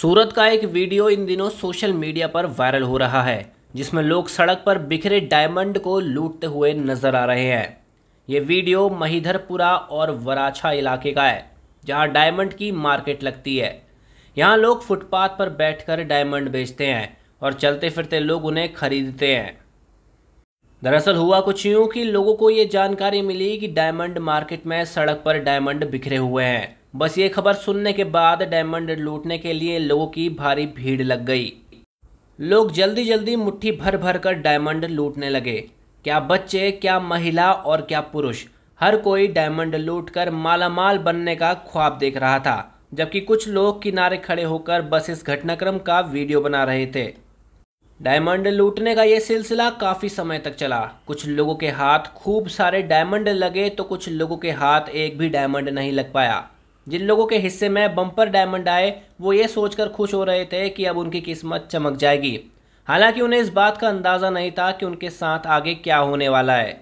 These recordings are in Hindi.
सूरत का एक वीडियो इन दिनों सोशल मीडिया पर वायरल हो रहा है जिसमें लोग सड़क पर बिखरे डायमंड को लूटते हुए नजर आ रहे हैं ये वीडियो महीधरपुरा और वराछा इलाके का है जहां डायमंड की मार्केट लगती है यहां लोग फुटपाथ पर बैठकर डायमंड बेचते हैं और चलते फिरते लोग उन्हें खरीदते हैं दरअसल हुआ कुछ यूँ कि लोगों को ये जानकारी मिली कि डायमंड मार्केट में सड़क पर डायमंड बिखरे हुए हैं बस ये खबर सुनने के बाद डायमंड लूटने के लिए लोगों की भारी भीड़ लग गई लोग जल्दी जल्दी मुट्ठी भर भर कर डायमंड लूटने लगे क्या बच्चे क्या महिला और क्या पुरुष हर कोई डायमंड लूट कर मालामाल बनने का ख्वाब देख रहा था जबकि कुछ लोग किनारे खड़े होकर बस इस घटनाक्रम का वीडियो बना रहे थे डायमंड लूटने का ये सिलसिला काफ़ी समय तक चला कुछ लोगों के हाथ खूब सारे डायमंड लगे तो कुछ लोगों के हाथ एक भी डायमंड नहीं लग पाया जिन लोगों के हिस्से में बम्पर डायमंड आए वो ये सोचकर खुश हो रहे थे कि अब उनकी किस्मत चमक जाएगी हालांकि उन्हें इस बात का अंदाज़ा नहीं था कि उनके साथ आगे क्या होने वाला है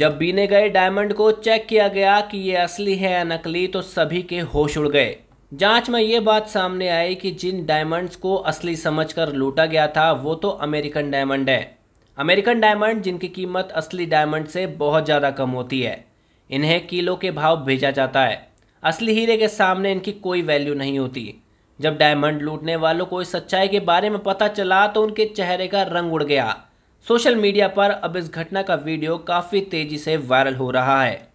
जब बीने गए डायमंड को चेक किया गया कि ये असली है या नकली तो सभी के होश उड़ गए जांच में ये बात सामने आई कि जिन डायमंड्स को असली समझकर लूटा गया था वो तो अमेरिकन डायमंड है अमेरिकन डायमंड जिनकी कीमत असली डायमंड से बहुत ज़्यादा कम होती है इन्हें किलो के भाव भेजा जाता है असली हीरे के सामने इनकी कोई वैल्यू नहीं होती जब डायमंड लूटने वालों को इस सच्चाई के बारे में पता चला तो उनके चेहरे का रंग उड़ गया सोशल मीडिया पर अब इस घटना का वीडियो काफ़ी तेज़ी से वायरल हो रहा है